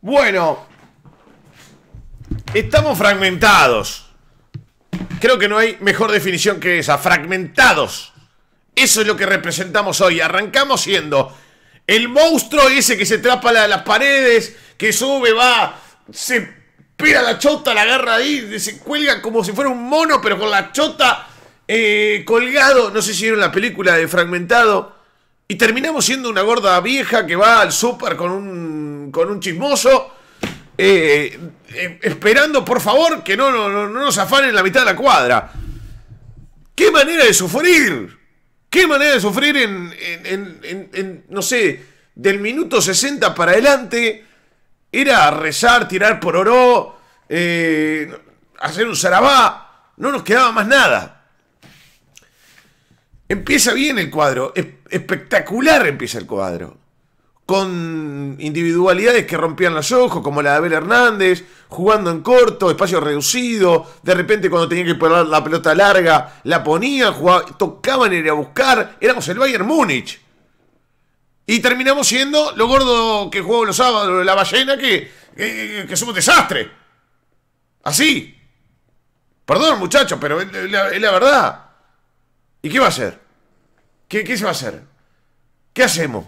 Bueno, estamos fragmentados. Creo que no hay mejor definición que esa, fragmentados. Eso es lo que representamos hoy. Arrancamos siendo el monstruo ese que se trapa las paredes, que sube, va, se pira la chota, la agarra ahí, se cuelga como si fuera un mono, pero con la chota eh, colgado. No sé si vieron la película de Fragmentado. Y terminamos siendo una gorda vieja que va al súper con un, con un chismoso. Eh, eh, esperando, por favor, que no, no, no, nos afanen la mitad de la cuadra. ¡Qué manera de sufrir! ¡Qué manera de sufrir en, no sé, del minuto 60 para adelante! Era rezar, tirar por oro, eh, hacer un zarabá. No nos quedaba más nada. Empieza bien el cuadro, espectacular empieza el cuadro. Con individualidades que rompían los ojos, como la de Abel Hernández, jugando en corto, espacio reducido, de repente cuando tenía que poner la pelota larga, la ponían, tocaban ir a buscar, éramos el Bayern Múnich. Y terminamos siendo lo gordo que jugó los sábados, la ballena, que, somos desastre. Así. Perdón, muchachos, pero es la verdad. ¿Y qué va a ser? ¿Qué, se va a hacer? ¿Qué hacemos?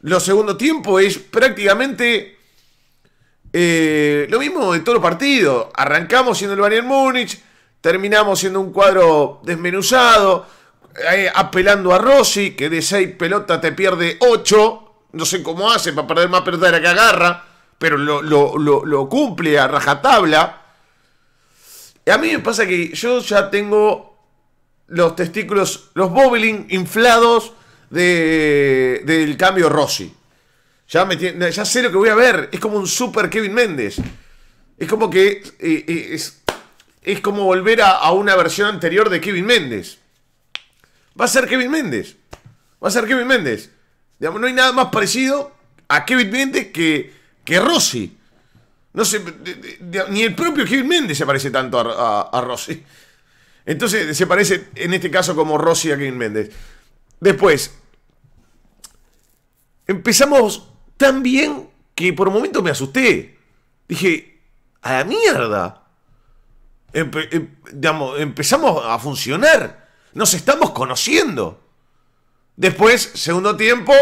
Lo segundo tiempo es prácticamente eh, lo mismo de todo el partido. Arrancamos siendo el Bayern Múnich, terminamos siendo un cuadro desmenuzado, eh, apelando a Rossi, que de seis pelotas te pierde 8. No sé cómo hace para perder más pelotas de la que agarra, pero lo cumple a rajatabla. A mí me pasa que yo ya tengo los testículos, los bobbling inflados de, del cambio Rossi. Ya, me, ya sé lo que voy a ver. Es como un super Kevin Méndez. Es como que. Eh, eh, es, es, como volver a, una versión anterior de Kevin Méndez. Va a ser Kevin Méndez. Va a ser Kevin Méndez. Digamos, no hay nada más parecido a Kevin Méndez que, que Rossi. No sé, ni el propio Kevin Méndez se parece tanto a, a Rossi. Entonces se parece en este caso como Rossi a Kevin Méndez. Después, empezamos tan bien que por un momento me asusté. Dije, a la mierda. Em, empezamos a funcionar. Nos estamos conociendo. Después, segundo tiempo,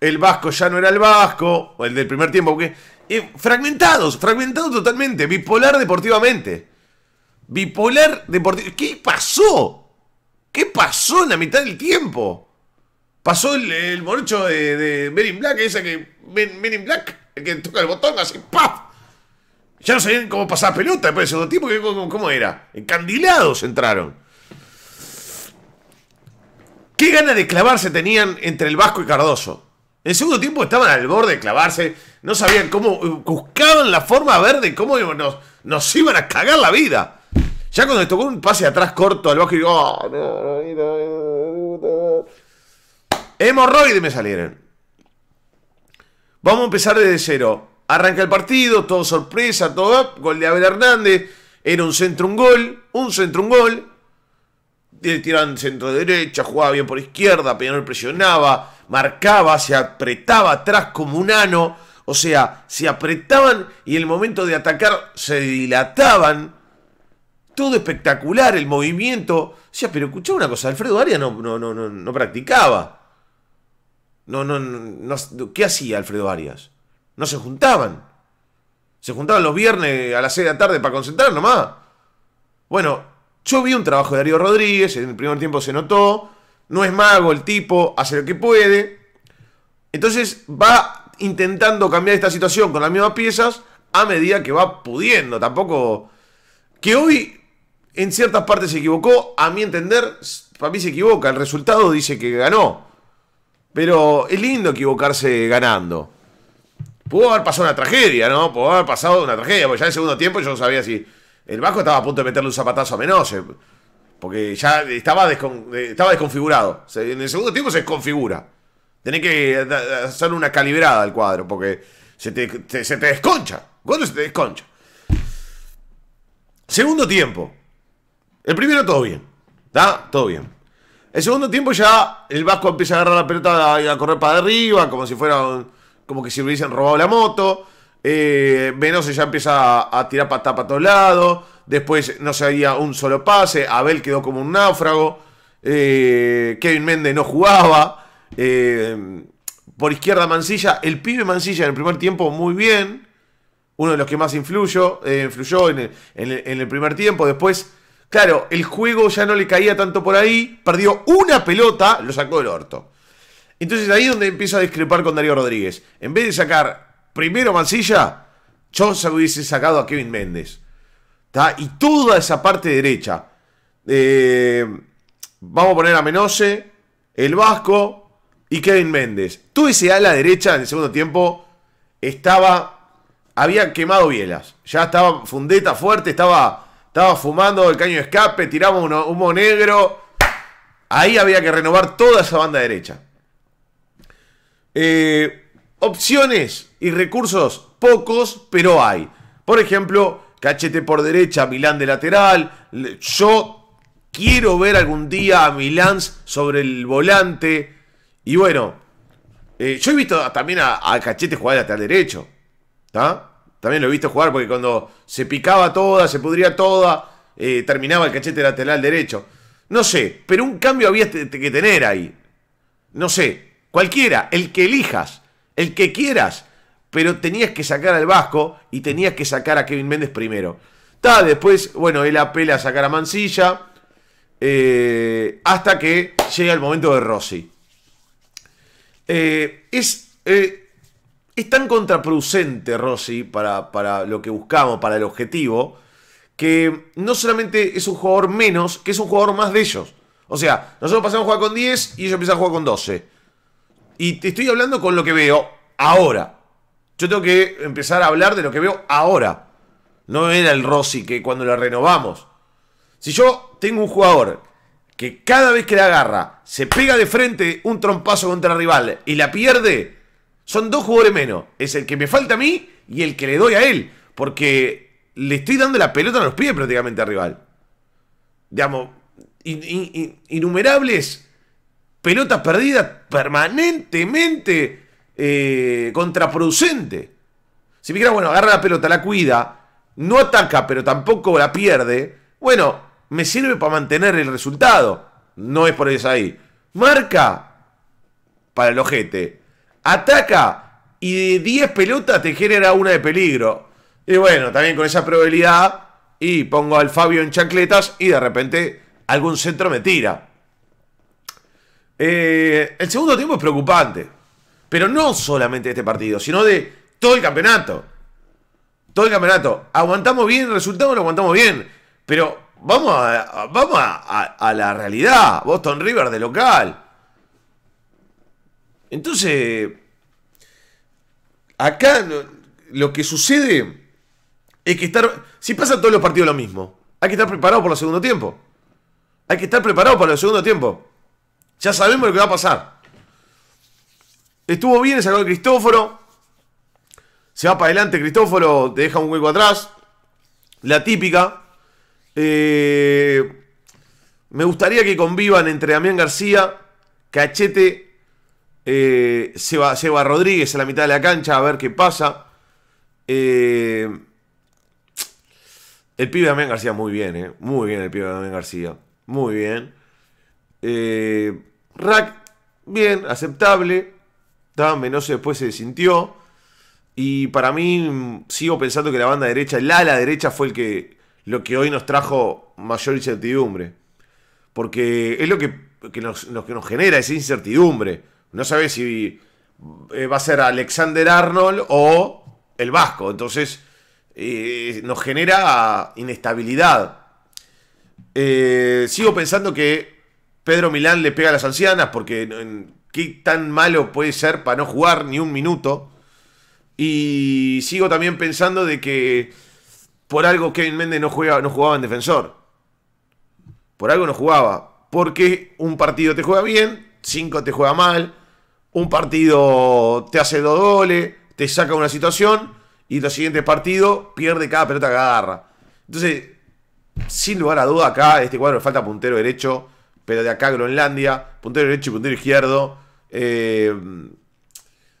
el vasco ya no era el vasco, o el del primer tiempo, que eh, fragmentados, fragmentados totalmente, bipolar deportivamente. Bipolar Deportivo. ¿Qué pasó? ¿Qué pasó en la mitad del tiempo? Pasó el, el morocho de, de Black, esa que. Black, el que toca el botón, así, ¡paf! Ya no sabían cómo pasar pelota después del segundo tiempo, cómo, era? Encandilados entraron. ¿Qué ganas de clavarse tenían entre el Vasco y Cardoso? En el segundo tiempo estaban al borde de clavarse, no sabían cómo, eh, buscaban la forma verde, cómo nos, nos iban a cagar la vida. Ya cuando le tocó un pase atrás corto al bajo y me salieron. Vamos a empezar desde cero. Arranca el partido, todo sorpresa, todo Gol de Abel Hernández. Era un centro, un gol. Un centro, un gol. Eh, Tiran centro derecha, jugaba bien por izquierda. Peñarol presionaba, marcaba, se apretaba atrás como un ano. O sea, se apretaban y en el momento de atacar se dilataban todo espectacular, el movimiento. O sea, pero escuchá una cosa, Alfredo Arias no, no, no, no, practicaba. No, no, no, ¿Qué hacía Alfredo Arias? No se juntaban. Se juntaban los viernes a las 6 de la tarde para concentrar nomás. Bueno, yo vi un trabajo de Darío Rodríguez, en el primer tiempo se notó. No es mago el tipo, hace lo que puede. Entonces va intentando cambiar esta situación con las mismas piezas a medida que va pudiendo. Tampoco. Que hoy en ciertas partes se equivocó. A mi entender, para mí se equivoca. El resultado dice que ganó. Pero es lindo equivocarse ganando. Pudo haber pasado una tragedia, ¿no? Pudo haber pasado una tragedia. Porque ya en el segundo tiempo yo no sabía si el Vasco estaba a punto de meterle un zapatazo a menos, Porque ya estaba, eh, desconfigurado. En el segundo tiempo se desconfigura. Tenés que eh, hacer una calibrada al cuadro. Porque se te, se te desconcha. ¿Cuándo se te desconcha? Segundo tiempo. El primero todo bien. ¿Está? Todo bien. El segundo tiempo ya el Vasco empieza a agarrar la pelota y a correr para arriba, como si fuera como que si hubiesen robado la moto. Eh, ya empieza a, tirar patada para todos lados. Después no se había un solo pase. Abel quedó como un náufrago. Eh, Kevin Méndez no jugaba. Eh, por izquierda Mancilla. El pibe Mancilla en el primer tiempo muy bien. Uno de los que más influyó, eh, influyó en el primer tiempo. Después Claro, el juego ya no le caía tanto por ahí, perdió una pelota, lo sacó del orto. Entonces ahí es donde empieza a discrepar con Darío Rodríguez. En vez de sacar primero Mancilla, se hubiese sacado a Kevin Méndez. Y toda esa parte derecha. Eh, vamos a poner a Menose, el Vasco y Kevin Méndez. Todo ese ala derecha en el segundo tiempo estaba. Había quemado bielas. Ya estaba fundeta fuerte, estaba estaba fumando el caño de escape, tiramos un humo negro. Ahí había que renovar toda esa banda derecha. Eh, opciones y recursos pocos, pero hay. Por ejemplo, cachete por derecha, Milán de lateral. Yo quiero ver algún día a Milán sobre el volante. Y bueno, eh, yo he visto también a, cachete jugar de lateral derecho. ¿Está? También lo he visto jugar porque cuando se picaba toda, se pudría toda, eh, terminaba el cachete lateral derecho. No sé, pero un cambio había que tener ahí. No sé, cualquiera, el que elijas, el que quieras. Pero tenías que sacar al Vasco y tenías que sacar a Kevin Méndez primero. Ta, después, bueno, él apela a sacar a Mancilla. Eh, hasta que llega el momento de Rossi. Eh, es es tan contraproducente, Rossi, para, lo que buscamos, para el objetivo, que no solamente es un jugador menos, que es un jugador más de ellos. O sea, nosotros pasamos a jugar con 10 y ellos empiezan a jugar con 12. Y te estoy hablando con lo que veo ahora. Yo tengo que empezar a hablar de lo que veo ahora. No era el Rossi que cuando la renovamos. Si yo tengo un jugador que cada vez que la agarra se pega de frente un trompazo contra el rival y la pierde, son dos jugadores menos. Es el que me falta a mí y el que le doy a él. Porque le estoy dando la pelota a los pies prácticamente al rival. Digamos, innumerables pelotas perdidas permanentemente eh, contraproducente. Si me dijera, bueno, agarra la pelota, la cuida, no ataca, pero tampoco la pierde, bueno, me sirve para mantener el resultado. No es por eso ahí. Marca para el ojete ataca y de 10 pelotas te genera una de peligro. Y bueno, también con esa probabilidad y pongo al Fabio en chancletas y de repente algún centro me tira. Eh, el segundo tiempo es preocupante, pero no solamente de este partido, sino de todo el campeonato. Todo el campeonato. Aguantamos bien el resultado, lo aguantamos bien, pero vamos a, vamos a la realidad. Boston River de local. Entonces, acá lo que sucede es que estar. Si pasan todos los partidos lo mismo, hay que estar preparado para el segundo tiempo. Hay que estar preparado para el segundo tiempo. Ya sabemos lo que va a pasar. Estuvo bien, sacó el Cristóforo. Se va para adelante Cristóforo, te deja un hueco atrás. La típica. Eh, me gustaría que convivan entre Damián García, Cachete eh, Seba, Rodríguez a la mitad de la cancha a ver qué pasa. Eh, el pibe Damián García, muy bien, eh. Muy bien el pibe Damián García. Muy bien. Eh, Rack, bien, aceptable. menos menos después se sintió. Y para mí, sigo pensando que la banda derecha, el ala derecha, fue el que lo que hoy nos trajo mayor incertidumbre. Porque es lo que, que nos, lo que nos genera esa incertidumbre. No sabes si eh, va a ser Alexander Arnold o el Vasco. Entonces, eh, nos genera inestabilidad. Eh, sigo pensando que Pedro Milán le pega a las ancianas porque qué tan malo puede ser para no jugar ni un minuto. Y sigo también pensando de que por algo Kevin Méndez no, no jugaba en defensor. Por algo no jugaba. Porque un partido te juega bien, 5 te juega mal, un partido te hace dos goles, te saca una situación y los siguiente partido pierde cada pelota que agarra. Entonces, sin lugar a duda, acá este cuadro le falta puntero derecho, pero de acá Groenlandia, puntero derecho y puntero izquierdo. Eh,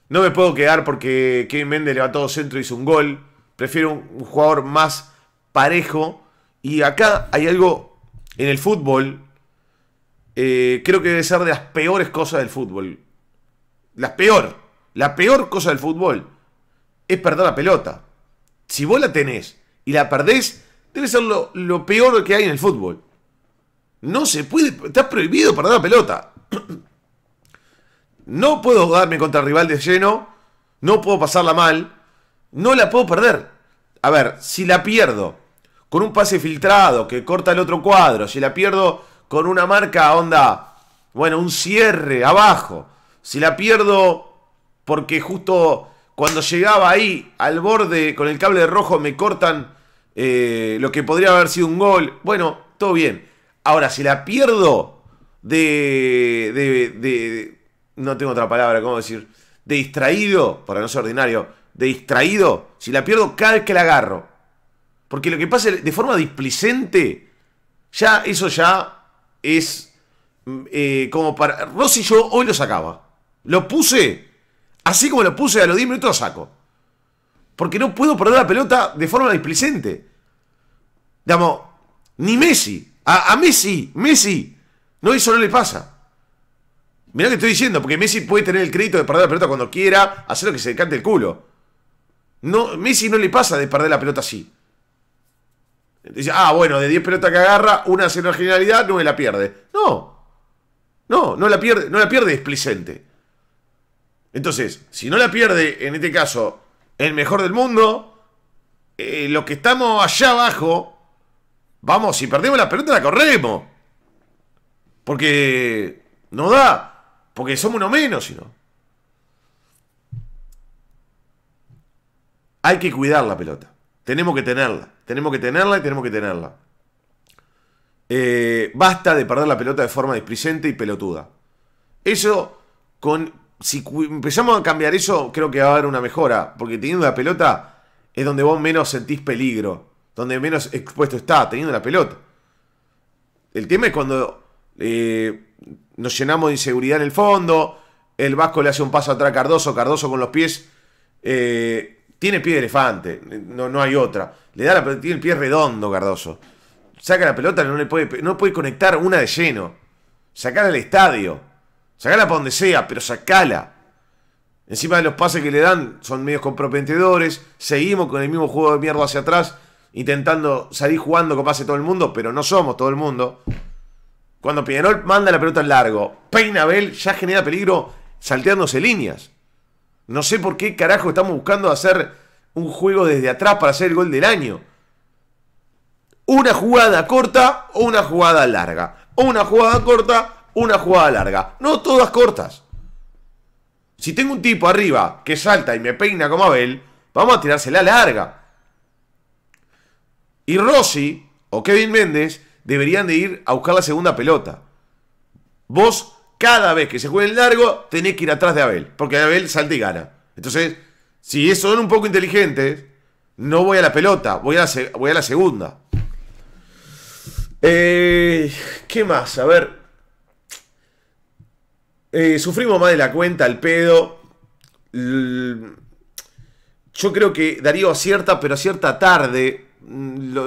no me puedo quedar porque Kevin va levantó centro y hizo un gol. Prefiero un jugador más parejo. Y acá hay algo en el fútbol eh, creo que debe ser de las peores cosas del fútbol. La peor, la peor cosa del fútbol es perder la pelota. Si vos la tenés y la perdés, debe ser lo, peor que hay en el fútbol. No se puede, está prohibido perder la pelota. No puedo jugarme contra el rival de lleno, no puedo pasarla mal, no la puedo perder. A ver, si la pierdo con un pase filtrado que corta el otro cuadro, si la pierdo con una marca onda, bueno, un cierre abajo. Si la pierdo porque justo cuando llegaba ahí al borde con el cable de rojo me cortan eh, lo que podría haber sido un gol. Bueno, todo bien. Ahora, si la pierdo de, de, de, de No tengo otra palabra, ¿cómo decir? De distraído, para no ser ordinario. De distraído. Si la pierdo cada vez que la agarro. Porque lo que pasa de forma displicente, ya eso ya es mm, eh, como para... Rossi yo hoy lo sacaba. Lo puse, así como lo puse a los 10 minutos lo saco. Porque no puedo perder la pelota de forma displicente. Digamos, ni Messi. A, Messi, Messi, no eso no le pasa. Mirá que estoy diciendo, porque Messi puede tener el crédito de perder la pelota cuando quiera, hacer lo que se le cante el culo. No, Messi no le pasa de perder la pelota así. Dice, ah, bueno, de 10 pelotas que agarra, una hace una generalidad no me la pierde. No. No, no la pierde, no la pierde explicente. Entonces, si no la pierde, en este caso, el mejor del mundo, eh, los lo que estamos allá abajo, vamos, si perdemos la pelota, la corremos. Porque no da. Porque somos uno menos, si no. Hay que cuidar la pelota. Tenemos que tenerla. Tenemos que tenerla y tenemos que tenerla. Eh, basta de perder la pelota de forma displicente y pelotuda. Eso, con, si empezamos a cambiar eso, creo que va a haber una mejora. Porque teniendo la pelota es donde vos menos sentís peligro. Donde menos expuesto está, teniendo la pelota. El tema es cuando eh, nos llenamos de inseguridad en el fondo. El Vasco le hace un paso atrás a Cardoso. Cardoso con los pies. Eh, tiene pie de elefante, no, no hay otra. Le da la tiene el pie redondo, Cardoso. Saca la pelota, no le puede, no puede conectar una de lleno. Sacala al estadio. Sacala para donde sea, pero sacala. Encima de los pases que le dan, son medios comprometedores. Seguimos con el mismo juego de mierda hacia atrás, intentando salir jugando con pase todo el mundo, pero no somos todo el mundo. Cuando Peñarol manda la pelota al largo, Peinabel ya genera peligro salteándose líneas. No sé por qué carajo estamos buscando hacer un juego desde atrás para hacer el gol del año. Una jugada corta o una jugada larga. O una jugada corta, una jugada larga. No todas cortas. Si tengo un tipo arriba que salta y me peina como Abel, vamos a tirársela larga. Y Rossi o Kevin Méndez deberían de ir a buscar la segunda pelota. Vos cada vez que se juega el largo, tenés que ir atrás de Abel, porque Abel salta y gana. Entonces, si son un poco inteligentes, no voy a la pelota, voy a la, voy a la segunda. Eh, ¿Qué más? A ver. Eh, sufrimos más de la cuenta, El pedo. Yo creo que Darío acierta, pero acierta tarde. Mm,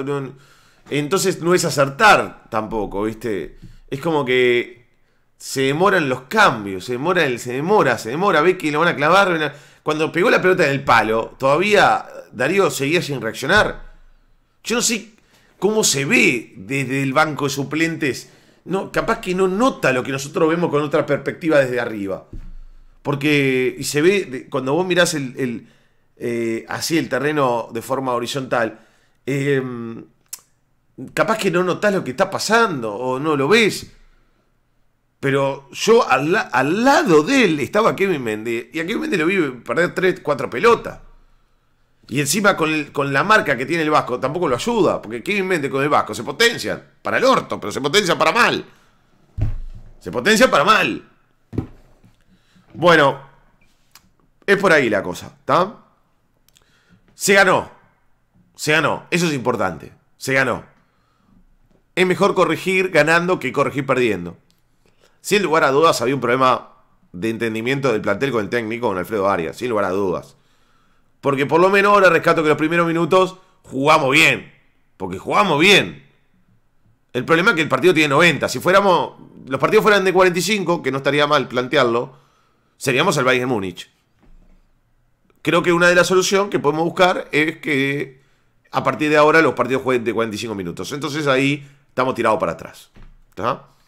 entonces no es acertar tampoco, ¿viste? Es como que se demoran los cambios, se demora, se demora, se demora, ve que lo van a clavar. Cuando pegó la pelota en el palo, todavía Darío seguía sin reaccionar. Yo no sé cómo se ve desde el banco de suplentes. No, capaz que no nota lo que nosotros vemos con otra perspectiva desde arriba. Porque y se ve, cuando vos mirás el, eh, así el terreno de forma horizontal, eh, capaz que no notás lo que está pasando o no lo ves. Pero yo al, lado de él estaba Kevin Mendes Y a Kevin Mendes lo vi perder 3, 4 pelotas. Y encima con, la marca que tiene el Vasco tampoco lo ayuda. Porque Kevin Mendes con el Vasco se potencia para el orto, pero se potencia para mal. Se potencia para mal. Bueno, es por ahí la cosa, ¿está? Se ganó. Se ganó. Eso es importante. Se ganó. Es mejor corregir ganando que corregir perdiendo. Sin lugar a dudas había un problema de entendimiento del plantel con el técnico, con Alfredo Arias, sin lugar a dudas. Porque por lo menos ahora rescato que los primeros minutos jugamos bien. Porque jugamos bien. El problema es que el partido tiene 90. Si fuéramos. Los partidos fueran de 45, que no estaría mal plantearlo, seríamos el Bayern Múnich. Creo que una de las soluciones que podemos buscar es que a partir de ahora los partidos jueguen de 45 minutos. Entonces ahí estamos tirados para atrás. ¿Está?